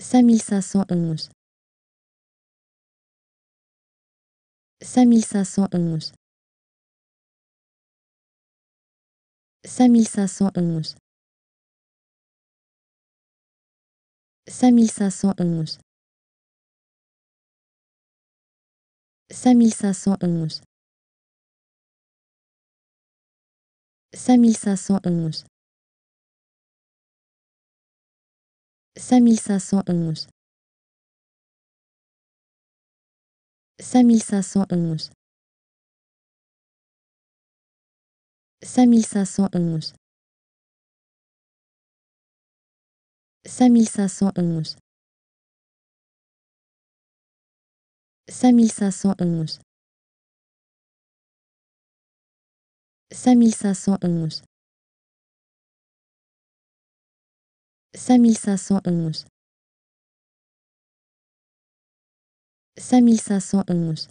5511 5511 5511 5511 5511 5511 5511 5511 5511 5511 5511 5511 5511 5511